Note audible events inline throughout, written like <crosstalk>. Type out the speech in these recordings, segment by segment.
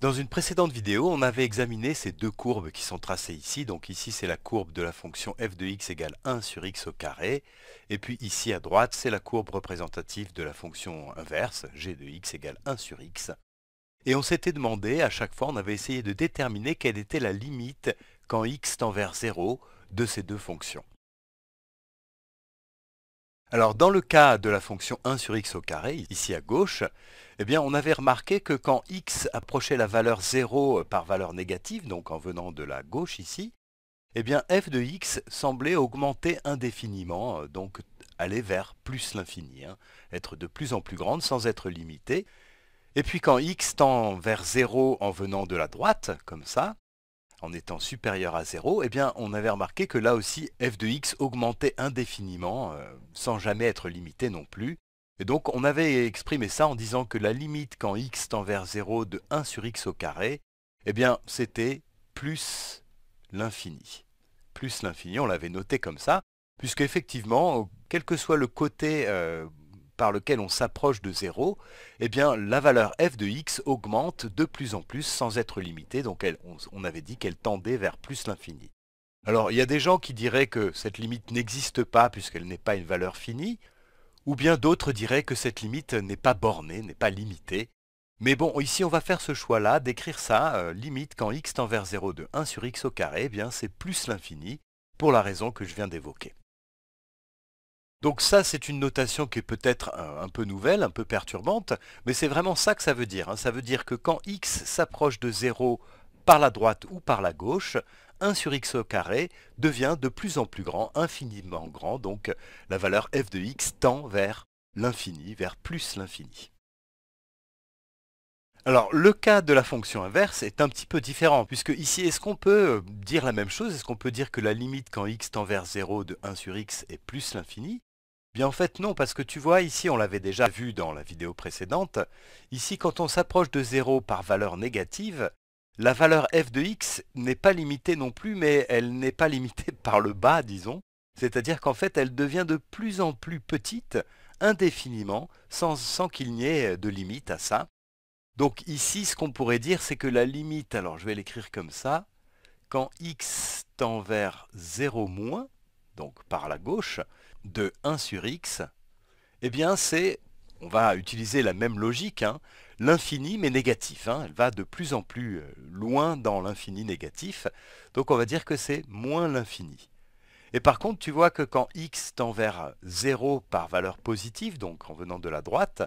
Dans une précédente vidéo, on avait examiné ces deux courbes qui sont tracées ici. Donc ici, c'est la courbe de la fonction f de x égale 1 sur x au carré. Et puis ici, à droite, c'est la courbe représentative de la fonction inverse, g de x égale 1 sur x. Et on s'était demandé, à chaque fois, on avait essayé de déterminer quelle était la limite quand x tend vers 0 de ces deux fonctions. Alors dans le cas de la fonction 1 sur x au carré, ici à gauche, eh bien, on avait remarqué que quand x approchait la valeur 0 euh, par valeur négative, donc en venant de la gauche ici, eh bien, f de x semblait augmenter indéfiniment, euh, donc aller vers plus l'infini, hein, être de plus en plus grande sans être limitée. Et puis quand x tend vers 0 en venant de la droite, comme ça, en étant supérieur à 0, eh bien on avait remarqué que là aussi f de x augmentait indéfiniment, euh, sans jamais être limité non plus. Et donc on avait exprimé ça en disant que la limite quand x tend vers 0 de 1 sur x au carré, eh bien c'était plus l'infini. Plus l'infini, on l'avait noté comme ça, puisque quel que soit le côté euh, par lequel on s'approche de 0, eh bien la valeur f de x augmente de plus en plus sans être limitée, donc on, on avait dit qu'elle tendait vers plus l'infini. Alors il y a des gens qui diraient que cette limite n'existe pas puisqu'elle n'est pas une valeur finie, ou bien d'autres diraient que cette limite n'est pas bornée, n'est pas limitée. Mais bon, ici on va faire ce choix-là, d'écrire ça, euh, limite quand x tend vers 0 de 1 sur x au carré, eh bien c'est plus l'infini, pour la raison que je viens d'évoquer. Donc ça, c'est une notation qui est peut-être un, peu nouvelle, un peu perturbante, mais c'est vraiment ça que ça veut dire. Hein. Ça veut dire que quand x s'approche de 0 par la droite ou par la gauche, 1 sur x au carré devient de plus en plus grand, infiniment grand, donc la valeur f de x tend vers l'infini, vers plus l'infini. Alors le cas de la fonction inverse est un petit peu différent, puisque ici est-ce qu'on peut euh, dire la même chose Est-ce qu'on peut dire que la limite quand x tend vers 0 de 1 sur x est plus l'infini Bien en fait non, parce que tu vois ici, on l'avait déjà vu dans la vidéo précédente, ici quand on s'approche de 0 par valeur négative, la valeur f de x n'est pas limitée non plus, mais elle n'est pas limitée <laughs> par le bas, disons. C'est-à-dire qu'en fait, elle devient de plus en plus petite, indéfiniment, sans, qu'il n'y ait de limite à ça. Donc ici, ce qu'on pourrait dire, c'est que la limite, alors je vais l'écrire comme ça, quand x tend vers 0 moins, donc par la gauche, de 1 sur x, eh bien c'est, on va utiliser la même logique, hein, l'infini, mais négatif. Hein. Elle va de plus en plus euh, loin dans l'infini négatif. Donc on va dire que c'est moins l'infini. Et par contre, tu vois que quand x tend vers 0 par valeur positive, donc en venant de la droite,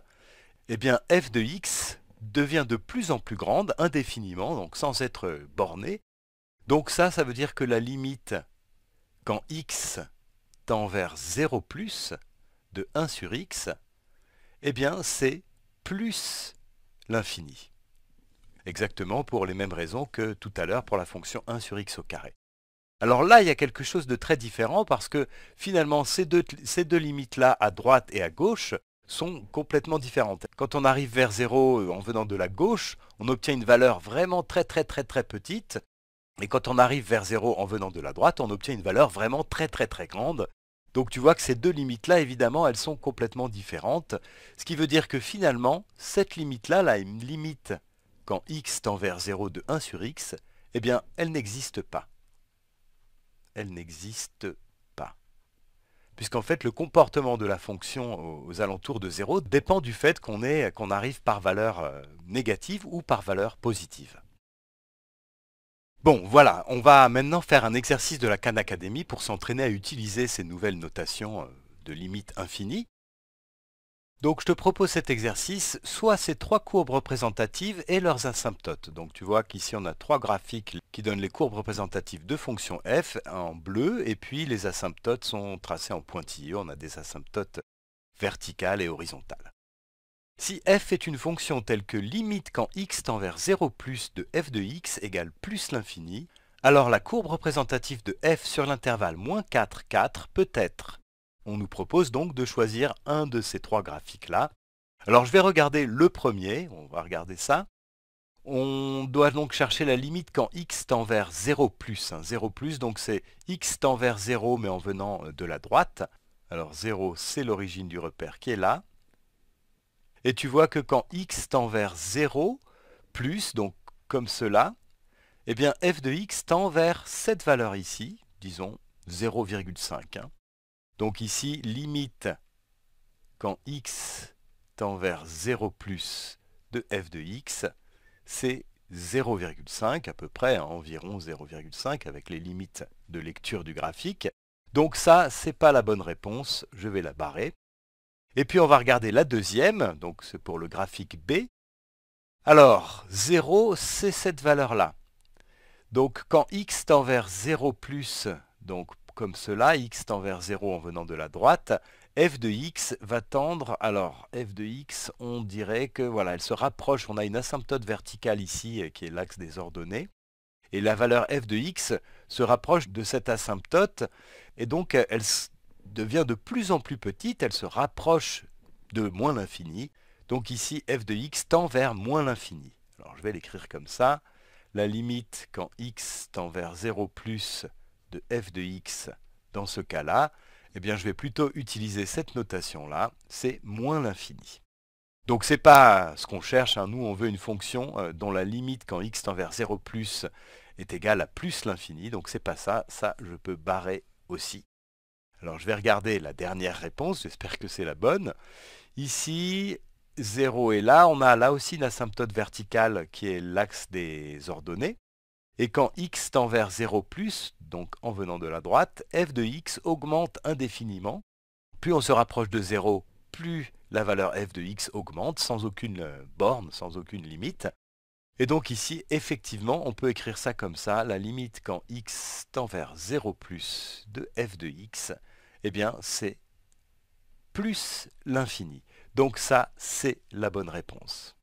eh bien f de x devient de plus en plus grande indéfiniment, donc sans être bornée. Donc ça, ça veut dire que la limite quand x tend vers 0 plus de 1 sur x, eh bien c'est plus l'infini. Exactement pour les mêmes raisons que tout à l'heure pour la fonction 1 sur x au carré. Alors là, il y a quelque chose de très différent parce que finalement, ces deux, limites-là, à droite et à gauche, sont complètement différentes. Quand on arrive vers 0 euh, en venant de la gauche, on obtient une valeur vraiment très très très très petite. Et quand on arrive vers 0 en venant de la droite, on obtient une valeur vraiment très très très grande, donc tu vois que ces deux limites-là, évidemment, elles sont complètement différentes. Ce qui veut dire que finalement, cette limite-là, la limite quand x tend vers 0 de 1 sur x, eh bien, elle n'existe pas. Elle n'existe pas. Puisqu'en fait, le comportement de la fonction aux alentours de 0 dépend du fait qu'on arrive par valeur euh, négative ou par valeur positive. Bon, voilà, on va maintenant faire un exercice de la Khan Academy pour s'entraîner à utiliser ces nouvelles notations euh, de limite infinie. Donc je te propose cet exercice, soit ces trois courbes représentatives et leurs asymptotes. Donc tu vois qu'ici on a trois graphiques qui donnent les courbes représentatives de fonction f en bleu, et puis les asymptotes sont tracées en pointillés, on a des asymptotes verticales et horizontales. Si f est une fonction telle que limite quand x tend vers 0 plus de f de x égale plus l'infini, alors la courbe représentative de f sur l'intervalle moins 4, 4 peut être. On nous propose donc de choisir un de ces trois graphiques-là. Alors je vais regarder le premier, on va regarder ça. On doit donc chercher la limite quand x tend vers 0 plus. 0 plus, donc c'est x tend vers 0 mais en venant euh, de la droite. Alors 0, c'est l'origine du repère qui est là. Et tu vois que quand x tend vers 0, plus, donc comme cela, eh bien f de x tend vers cette valeur ici, disons 0,5. Hein. Donc ici, limite quand x tend vers 0 plus de f de x, c'est 0,5 à peu près, hein, environ 0,5 avec les limites de lecture du graphique. Donc ça, c'est pas la bonne réponse, je vais la barrer. Et puis on va regarder la deuxième, donc c'est pour le graphique B. Alors, 0, c'est cette valeur-là. Donc quand x tend vers 0 plus, donc comme cela, x tend vers 0 en venant de la droite, f de x va tendre, alors f de x, on dirait que voilà, elle se rapproche, on a une asymptote verticale ici euh, qui est l'axe des ordonnées, et la valeur f de x se rapproche de cette asymptote, et donc elle devient de plus en plus petite, elle se rapproche de moins l'infini. Donc ici, f de x tend vers moins l'infini. Alors je vais l'écrire comme ça. La limite quand x tend vers 0 plus de f de x dans ce cas-là, eh bien je vais plutôt utiliser cette notation-là, c'est moins l'infini. Donc c'est pas ce qu'on cherche, hein. nous on veut une fonction euh, dont la limite quand x tend vers 0 plus est égale à plus l'infini, donc c'est pas ça, ça je peux barrer aussi. Alors je vais regarder la dernière réponse, j'espère que c'est la bonne. Ici, 0 est là, on a là aussi une asymptote verticale qui est l'axe des ordonnées. Et quand x tend vers 0 plus, donc en venant de la droite, f de x augmente indéfiniment. Plus on se rapproche de 0, plus la valeur f de x augmente sans aucune borne, sans aucune limite. Et donc ici, effectivement, on peut écrire ça comme ça, la limite quand x tend vers 0 plus de f de x eh bien c'est plus l'infini. Donc ça, c'est la bonne réponse.